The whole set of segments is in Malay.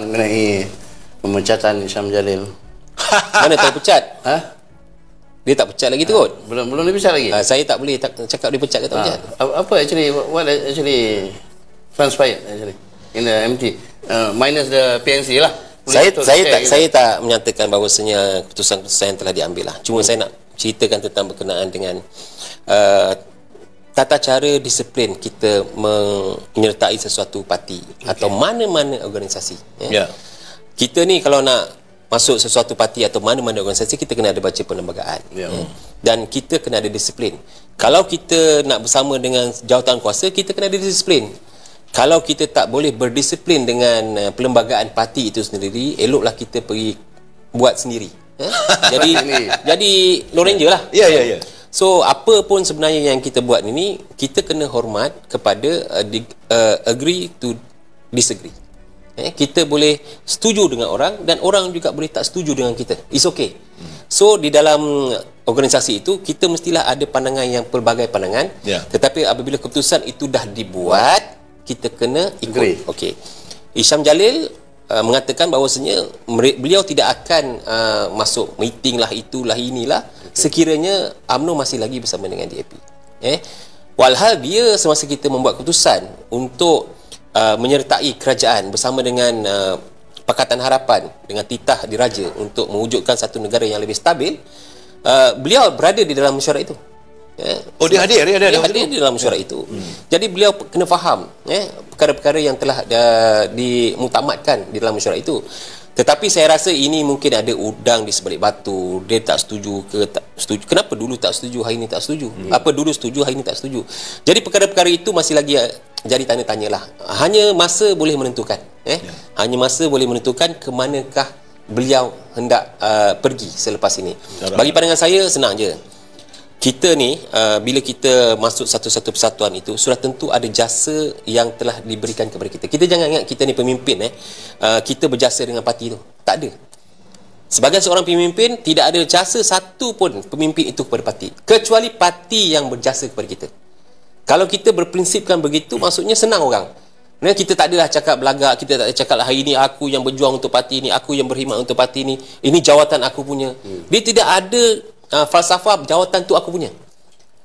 mengenai pemecatan Isham Jalil. Mana tahu pecat? Ha? Dia tak pecat lagi tu kot. Ha, belum dia dipecat lagi. Ha, saya tak boleh tak, cakap dia pecat ke tak ha. pecat. Apa actually what actually transpired actually in the MT uh, minus the PNC lah. Boleh saya saya tak saya tak menyatakan bahawasanya keputusan-keputusan yang telah diambil lah. Cuma hmm. saya nak ceritakan tentang berkenaan dengan uh, tata cara disiplin kita menyertai sesuatu parti okay. atau mana-mana organisasi ya. Yeah. Kita ni kalau nak masuk sesuatu parti atau mana-mana organisasi kita kena ada baca perlembagaan. Yeah. Hmm. Ya. Dan kita kena ada disiplin. Kalau kita nak bersama dengan jawatan kuasa kita kena ada disiplin. Kalau kita tak boleh berdisiplin dengan uh, perlembagaan parti itu sendiri, eloklah kita pergi buat sendiri. Ha? jadi jadi lorenger lah. Ya yeah, ya yeah, ya. Yeah. So apa pun sebenarnya yang kita buat ini kita kena hormat kepada uh, di, uh, agree to disagree. Eh, kita boleh setuju dengan orang dan orang juga boleh tak setuju dengan kita. It's okay. So di dalam organisasi itu kita mestilah ada pandangan yang pelbagai pandangan. Yeah. Tetapi apabila keputusan itu dah dibuat, kita kena ikut. Okay, Isham Jalil Uh, mengatakan bahawasanya beliau tidak akan uh, masuk meeting lah itulah inilah okay. sekiranya Amno masih lagi bersama dengan DAP. Eh walhal dia semasa kita membuat keputusan untuk uh, menyertai kerajaan bersama dengan uh, Pakatan Harapan dengan titah diraja untuk mewujudkan satu negara yang lebih stabil uh, beliau berada di dalam mesyuarat itu. Eh, oh dia hadir, dia hadir, dia hadir, dia hadir di dalam mesyuarat ya. itu. Hmm. Jadi beliau kena faham eh perkara-perkara yang telah uh, dimutamatkan di dalam mesyuarat itu. Tetapi saya rasa ini mungkin ada udang di sebalik batu. Dia tak setuju ke tak setuju. Kenapa dulu tak setuju, hari ini tak setuju? Hmm. Apa dulu setuju, hari ini tak setuju? Jadi perkara-perkara itu masih lagi eh, jadi tanya tanyalah Hanya masa boleh menentukan. Eh? Ya. Hanya masa boleh menentukan ke manakah beliau hendak uh, pergi selepas ini. Bagi pandangan saya senang je kita ni uh, bila kita masuk satu-satu persatuan itu sudah tentu ada jasa yang telah diberikan kepada kita. Kita jangan ingat kita ni pemimpin eh uh, kita berjasa dengan parti tu. Tak ada. Sebagai seorang pemimpin tidak ada jasa satu pun pemimpin itu kepada parti kecuali parti yang berjasa kepada kita. Kalau kita berprinsipkan begitu maksudnya senang orang. Nah, kita tak adalah cakap belagak, kita tak ada cakap lah, hari ini aku yang berjuang untuk parti ini, aku yang berkhidmat untuk parti ini, ini jawatan aku punya. Hmm. Dia tidak ada uh, falsafah jawatan tu aku punya.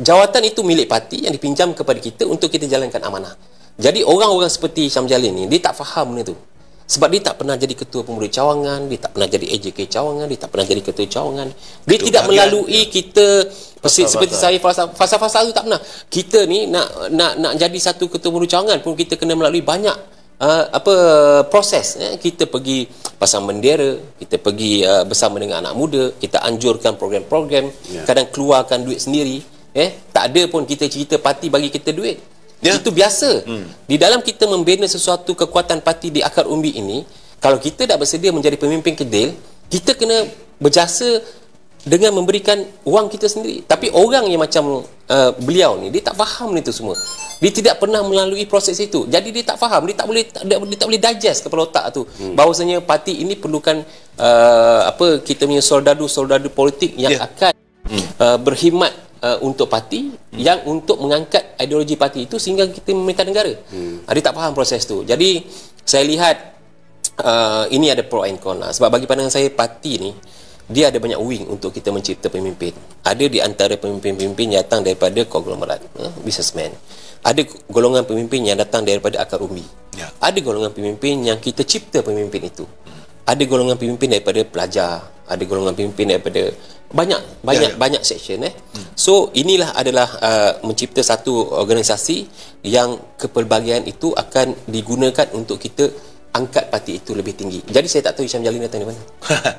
Jawatan itu milik parti yang dipinjam kepada kita untuk kita jalankan amanah. Jadi orang-orang seperti Syam Jalin ni, dia tak faham benda tu. Sebab dia tak pernah jadi ketua pemuda cawangan, dia tak pernah jadi AJK cawangan, dia tak pernah jadi ketua cawangan. Dia ketua tidak bahagian, melalui ya. kita Fasal-fasal. seperti saya falsafah falsafah tu tak pernah. Kita ni nak nak nak jadi satu ketua pemuda cawangan pun kita kena melalui banyak Ah, apa proses ya kita pergi pasang bendera kita pergi uh, bersama dengan anak muda kita anjurkan program-program ya. kadang keluarkan duit sendiri eh tak ada pun kita cerita parti bagi kita duit ya. itu biasa hmm. di dalam kita membina sesuatu kekuatan parti di akar umbi ini kalau kita tak bersedia menjadi pemimpin kedil kita kena berjasa dengan memberikan wang kita sendiri tapi orang yang macam uh, beliau ni dia tak faham ni tu semua dia tidak pernah melalui proses itu jadi dia tak faham dia tak boleh tak, dia tak boleh digest kepala otak tu hmm. bahawasanya parti ini perlukan uh, apa kita punya soldadu-soldadu politik yang yeah. akan hmm. uh, berkhidmat Uh, untuk parti hmm. yang untuk mengangkat ideologi parti itu sehingga kita meminta negara. Hmm. Uh, dia tak faham proses tu. Jadi saya lihat uh, ini ada pro and con lah. Sebab bagi pandangan saya parti ni dia ada banyak wing untuk kita mencipta pemimpin. Ada di antara pemimpin-pemimpin yang datang daripada konglomerat, eh, businessman. Ada golongan pemimpin yang datang daripada akar umbi. Ya. Ada golongan pemimpin yang kita cipta pemimpin itu. Hmm. Ada golongan pemimpin daripada pelajar. Ada golongan pemimpin daripada banyak banyak ya, ya. banyak section eh. Hmm. So inilah adalah uh, mencipta satu organisasi yang kepelbagaian itu akan digunakan untuk kita angkat parti itu lebih tinggi. Jadi saya tak tahu Isham Jalil datang di mana.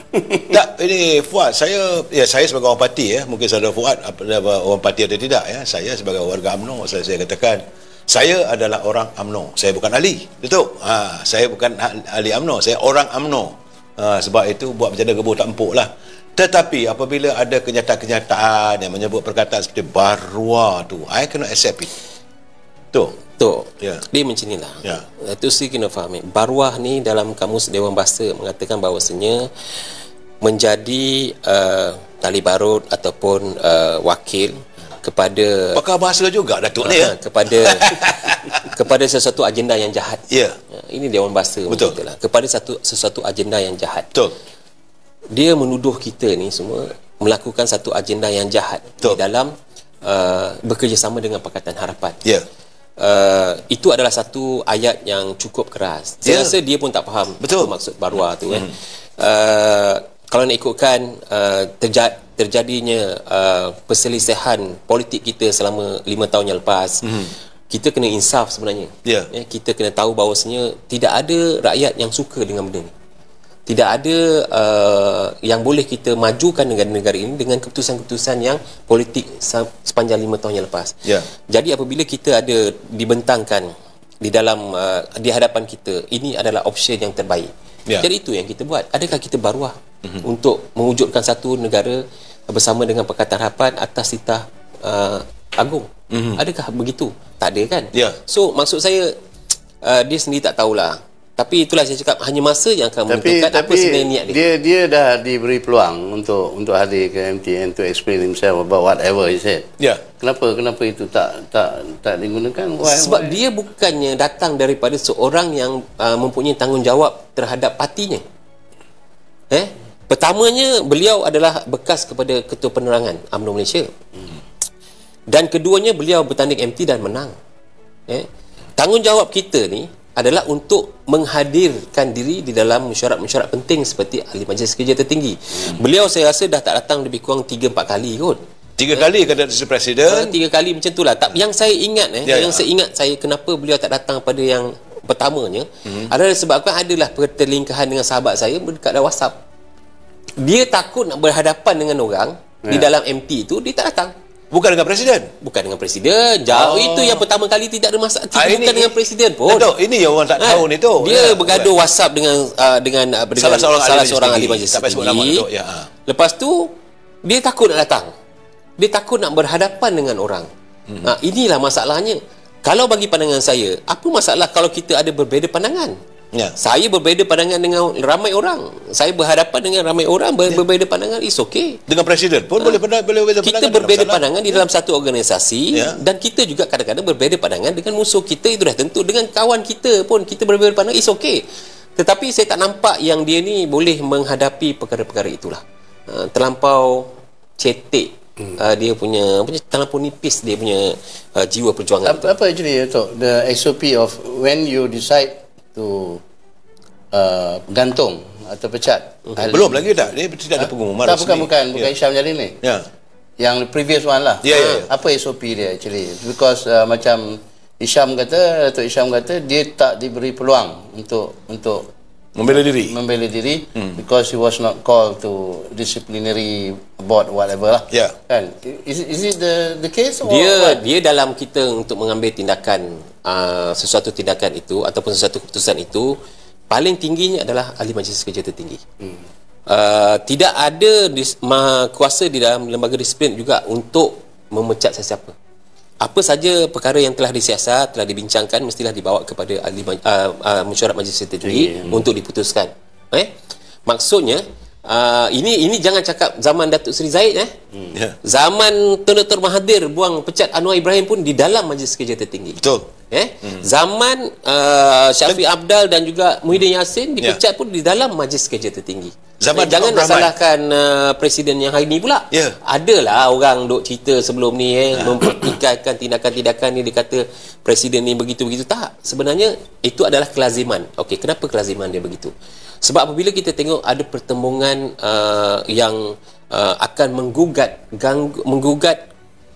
tak, ini Fuad, saya ya saya sebagai orang parti ya, mungkin saudara Fuad ada orang parti atau tidak ya. Saya sebagai warga amno. saya saya katakan saya adalah orang amno. Saya bukan ahli. Betul? Ha, saya bukan ha, ahli amno. Saya orang amno. Ha, sebab itu buat macam gebu tak empuk lah. Tetapi apabila ada kenyataan-kenyataan yang menyebut perkataan seperti barua ah, tu, I cannot accept it. Tu, Tok yeah. Dia macam inilah yeah. Ya. Itu sih kena faham Barwah ni dalam kamus Dewan Bahasa Mengatakan bahawasanya Menjadi uh, tali barut Ataupun uh, wakil kepada pakar bahasa juga Datuk ni ah, ya? kepada kepada sesuatu agenda yang jahat. Ya. ya ini dewan bahasa betul lah. Kepada satu sesuatu agenda yang jahat. Betul. Dia menuduh kita ni semua melakukan satu agenda yang jahat di dalam uh, bekerjasama dengan Pakatan Harapan. Ya. Yeah. Uh, itu adalah satu ayat yang cukup keras. Yeah. Saya ya. rasa dia pun tak faham Betul. maksud barua tu kan. Mm. Uh, kalau nak ikutkan uh, terja- terjadinya uh, perselisihan politik kita selama lima tahun yang lepas, mm. kita kena insaf sebenarnya. Yeah. Ya. Yeah, kita kena tahu bahawasanya tidak ada rakyat yang suka dengan benda ni tidak ada uh, yang boleh kita majukan negara-negara ini dengan keputusan-keputusan yang politik sepanjang lima tahun yang lepas. Ya. Jadi apabila kita ada dibentangkan di dalam uh, di hadapan kita, ini adalah opsi yang terbaik. Ya. Jadi itu yang kita buat. Adakah kita baruah uh-huh. untuk mewujudkan satu negara bersama dengan Pakatan Harapan atas titah uh, agung? Uh-huh. Adakah begitu? Tak ada kan? Ya. So maksud saya uh, dia sendiri tak tahulah tapi itulah saya cakap hanya masa yang akan tapi, menentukan tapi apa sebenarnya niat dia. dia dia dah diberi peluang untuk untuk hadir ke MTN to explain himself about whatever he said ya yeah. kenapa kenapa itu tak tak tak digunakan why, sebab why? dia bukannya datang daripada seorang yang uh, mempunyai tanggungjawab terhadap partinya eh pertamanya beliau adalah bekas kepada ketua penerangan UMNO Malaysia hmm. dan keduanya beliau bertanding MT dan menang eh tanggungjawab kita ni adalah untuk menghadirkan diri di dalam mesyuarat-mesyuarat penting seperti ahli majlis kerja tertinggi. Hmm. Beliau saya rasa dah tak datang lebih kurang 3 4 kali kot. Tiga eh, kali kata jadi presiden. Eh, tiga kali macam itulah. Tak yang saya ingat eh, ya, ya. yang ya. saya ingat saya kenapa beliau tak datang pada yang pertamanya hmm. adalah sebabkan adalah pertelingkahan dengan sahabat saya dekat dalam WhatsApp. Dia takut nak berhadapan dengan orang ya. di dalam MT itu dia tak datang. Bukan dengan presiden. Bukan dengan presiden. Jauh oh. itu yang pertama kali tidak ada masalah. Ah, bukan dengan presiden pun. Tak ini yang orang tak ha. tahu ni tu. Dia ya. bergaduh WhatsApp dengan uh, dengan ah, salah seorang salah seorang ahli majlis. Tak sebut nama tu. Ya. Ah. Lepas tu dia takut nak datang. Dia takut nak berhadapan dengan orang. Hmm. Ha, inilah masalahnya. Kalau bagi pandangan saya, apa masalah kalau kita ada berbeza pandangan? Ya. Saya berbeza pandangan dengan ramai orang. Saya berhadapan dengan ramai orang ber- ya. berbeza pandangan is okay. Dengan presiden pun ha. boleh berbeza pandangan. Kita berbeza pandangan di dalam satu organisasi ya. dan kita juga kadang-kadang berbeza pandangan dengan musuh kita itu dah tentu dengan kawan kita pun kita berbeza pandangan is okay. Tetapi saya tak nampak yang dia ni boleh menghadapi perkara-perkara itulah. Uh, terlampau cetek uh, dia punya punya terlampau nipis dia punya uh, jiwa perjuangan. Apa, apa actually itu the SOP of when you decide tu uh, gantung atau pecat. Okay. Belum lagi tak? Dia tidak ha? ada pengumuman. Tak, bukan, bukan. Bukan yeah. Isyam jadi ni. Ya. Yeah. Yang previous one lah. Ya, yeah, ya. Yeah. Apa SOP dia actually? Because uh, macam Isyam kata, Datuk Isyam kata, dia tak diberi peluang untuk untuk membela diri. Membela diri hmm. because he was not called to disciplinary board whatever lah. Yeah. Kan? Is, is it the the case Dia dia dalam kita untuk mengambil tindakan uh, sesuatu tindakan itu ataupun sesuatu keputusan itu paling tingginya adalah ahli majlis kerja tertinggi. Hmm. Uh, tidak ada dis- ma- kuasa di dalam lembaga disiplin juga untuk memecat sesiapa. Apa saja perkara yang telah disiasat, telah dibincangkan mestilah dibawa kepada ahli maj- uh, uh, mesyuarat majlis tertinggi hmm. untuk diputuskan. Eh? Maksudnya Uh, ini ini jangan cakap zaman Datuk Seri Zaid eh. Hmm. Yeah. Zaman Tun Dr Mahathir buang pecat Anwar Ibrahim pun di dalam majlis kerja tertinggi. Betul eh hmm. zaman uh, Syafiq Abdal dan juga Muhyiddin Yassin dipecat yeah. pun di dalam majlis kerja tertinggi. Zaman eh, jangan salahkan uh, presiden yang hari ni pula. Yeah. Adalah orang dok cerita sebelum ni eh ya. mempertikaikan tindakan-tindakan ni dikata presiden ni begitu-begitu tak. Sebenarnya itu adalah kelaziman. Okey, kenapa kelaziman dia begitu? Sebab apabila kita tengok ada pertembungan uh, yang uh, akan menggugat gang, menggugat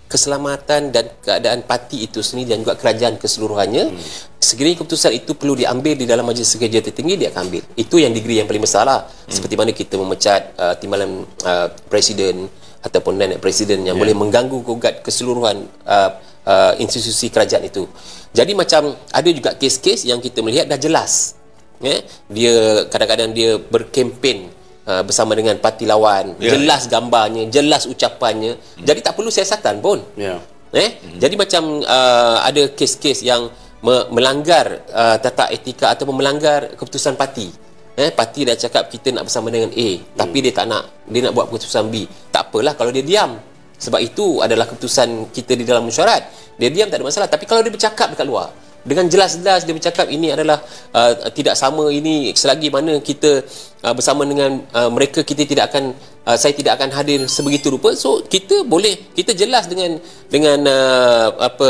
keselamatan dan keadaan parti itu sendiri dan juga kerajaan keseluruhannya hmm. sekiranya keputusan itu perlu diambil di dalam majlis kerja tertinggi dia akan ambil itu yang degree yang paling bersalah hmm. seperti mana kita memecat uh, timbalan uh, presiden ataupun nenek presiden yang yeah. boleh mengganggu gugat keseluruhan uh, Uh, institusi kerajaan itu jadi macam ada juga kes-kes yang kita melihat dah jelas eh? dia kadang-kadang dia berkempen uh, bersama dengan parti lawan yeah. jelas gambarnya jelas ucapannya mm. jadi tak perlu siasatan pun yeah. eh mm. jadi macam uh, ada kes-kes yang me- melanggar uh, tata etika atau melanggar keputusan parti eh parti dah cakap kita nak bersama dengan A tapi hmm. dia tak nak dia nak buat keputusan B tak apalah kalau dia diam sebab itu adalah keputusan kita di dalam mesyuarat dia diam tak ada masalah tapi kalau dia bercakap dekat luar dengan jelas-jelas dia bercakap ini adalah uh, tidak sama ini selagi mana kita uh, bersama dengan uh, mereka kita tidak akan uh, saya tidak akan hadir sebegitu rupa so kita boleh kita jelas dengan dengan uh, apa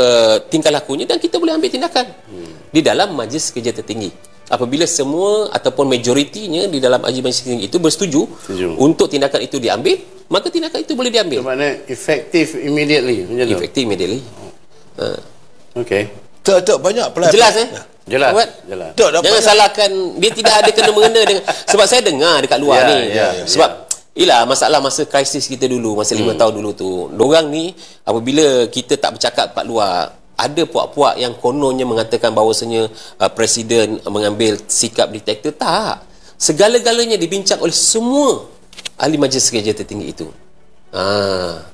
tingkah lakunya dan kita boleh ambil tindakan hmm. di dalam majlis kerja tertinggi apabila semua ataupun majoritinya di dalam majlis kerja tertinggi itu bersetuju Setuju. untuk tindakan itu diambil maka tindakan itu boleh diambil bermakna effective immediately Effective immediately uh. Oh. Ha. okey tak, tak, banyak pelan. Jelas eh? Ya. Jelas. Buat? Jelas. Tak, Jangan banyak. salahkan, dia tidak ada kena-mengena dengan, sebab saya dengar dekat luar yeah, ni. Yeah, yeah, sebab, yeah. ialah masalah masa krisis kita dulu, masa lima hmm. tahun dulu tu, dorang ni, apabila kita tak bercakap kat luar, ada puak-puak yang kononnya mengatakan bahawasanya uh, presiden mengambil sikap detektor tak segala-galanya dibincang oleh semua ahli majlis kerja tertinggi itu ah